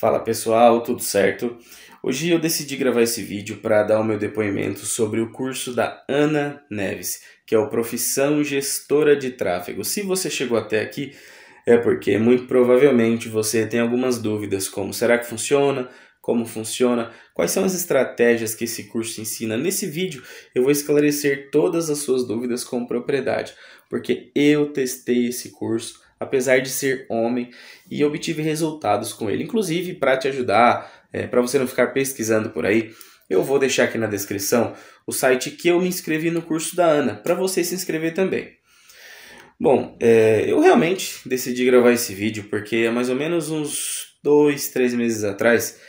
Fala pessoal, tudo certo? Hoje eu decidi gravar esse vídeo para dar o meu depoimento sobre o curso da Ana Neves, que é o Profissão Gestora de Tráfego. Se você chegou até aqui, é porque muito provavelmente você tem algumas dúvidas, como será que funciona? Como funciona? Quais são as estratégias que esse curso ensina? Nesse vídeo eu vou esclarecer todas as suas dúvidas com propriedade, porque eu testei esse curso apesar de ser homem, e obtive resultados com ele. Inclusive, para te ajudar, é, para você não ficar pesquisando por aí, eu vou deixar aqui na descrição o site que eu me inscrevi no curso da Ana, para você se inscrever também. Bom, é, eu realmente decidi gravar esse vídeo porque há mais ou menos uns dois, três meses atrás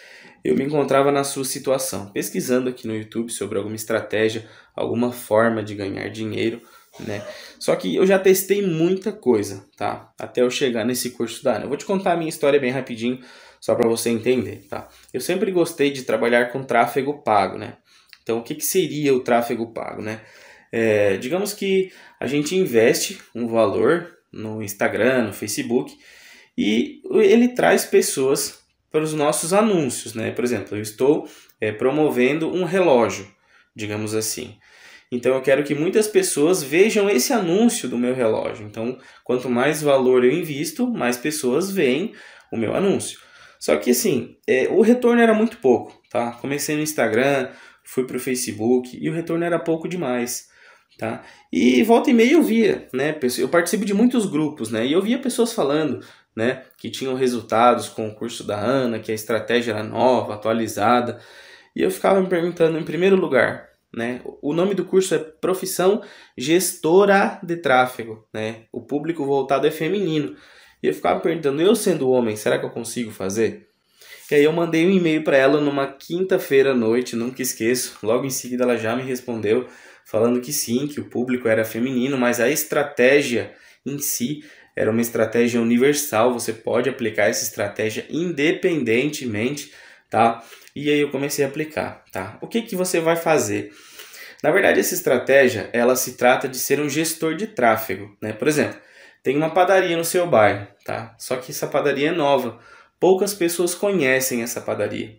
eu me encontrava na sua situação, pesquisando aqui no YouTube sobre alguma estratégia, alguma forma de ganhar dinheiro né? Só que eu já testei muita coisa, tá? Até eu chegar nesse curso da Ana. Eu vou te contar a minha história bem rapidinho, só para você entender, tá? Eu sempre gostei de trabalhar com tráfego pago, né? Então, o que, que seria o tráfego pago, né? É, digamos que a gente investe um valor no Instagram, no Facebook, e ele traz pessoas para os nossos anúncios, né? Por exemplo, eu estou é, promovendo um relógio, digamos assim. Então eu quero que muitas pessoas vejam esse anúncio do meu relógio. Então, quanto mais valor eu invisto, mais pessoas veem o meu anúncio. Só que assim, é, o retorno era muito pouco, tá? Comecei no Instagram, fui para o Facebook e o retorno era pouco demais. Tá? E volta e meia eu via, né? Eu participo de muitos grupos, né? E eu via pessoas falando, né? Que tinham resultados com o curso da Ana, que a estratégia era nova, atualizada. E eu ficava me perguntando, em primeiro lugar, né? O nome do curso é Profissão Gestora de Tráfego. Né? O público voltado é feminino. E eu ficava perguntando, eu sendo homem, será que eu consigo fazer? E aí eu mandei um e-mail para ela numa quinta-feira à noite, nunca esqueço. Logo em seguida ela já me respondeu falando que sim, que o público era feminino, mas a estratégia em si era uma estratégia universal. Você pode aplicar essa estratégia independentemente tá? E aí eu comecei a aplicar, tá? O que, que você vai fazer? Na verdade, essa estratégia, ela se trata de ser um gestor de tráfego, né? Por exemplo, tem uma padaria no seu bairro, tá? Só que essa padaria é nova, poucas pessoas conhecem essa padaria.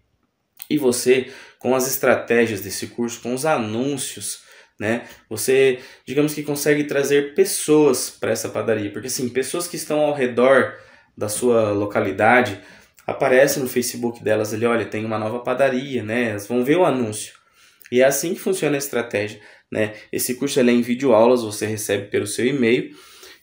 E você, com as estratégias desse curso, com os anúncios, né? Você, digamos que consegue trazer pessoas para essa padaria, porque assim, pessoas que estão ao redor da sua localidade aparece no Facebook delas ali, olha, tem uma nova padaria, né? Elas vão ver o anúncio. E é assim que funciona a estratégia, né? Esse curso é em vídeo aulas, você recebe pelo seu e-mail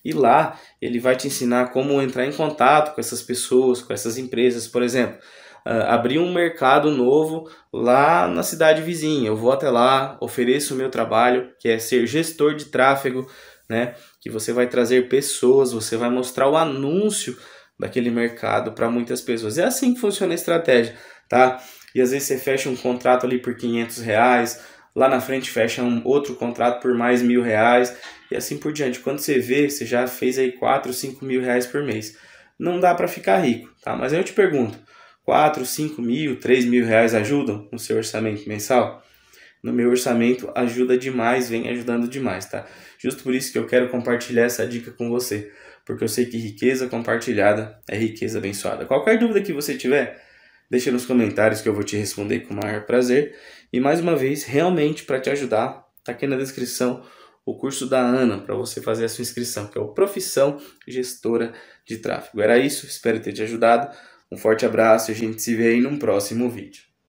e lá ele vai te ensinar como entrar em contato com essas pessoas, com essas empresas, por exemplo. Ah, abrir um mercado novo lá na cidade vizinha. Eu vou até lá, ofereço o meu trabalho, que é ser gestor de tráfego, né? Que você vai trazer pessoas, você vai mostrar o anúncio daquele mercado para muitas pessoas. É assim que funciona a estratégia, tá? E às vezes você fecha um contrato ali por 500 reais, lá na frente fecha um outro contrato por mais mil reais e assim por diante. Quando você vê, você já fez aí 4, 5 mil reais por mês. Não dá para ficar rico, tá? Mas aí eu te pergunto, 4, 5 mil, 3 mil reais ajudam no seu orçamento mensal? no meu orçamento ajuda demais, vem ajudando demais, tá? Justo por isso que eu quero compartilhar essa dica com você, porque eu sei que riqueza compartilhada é riqueza abençoada. Qualquer dúvida que você tiver, deixa nos comentários que eu vou te responder com o maior prazer. E mais uma vez, realmente para te ajudar, tá aqui na descrição o curso da Ana para você fazer a sua inscrição, que é o Profissão Gestora de Tráfego. Era isso, espero ter te ajudado. Um forte abraço e a gente se vê aí num próximo vídeo.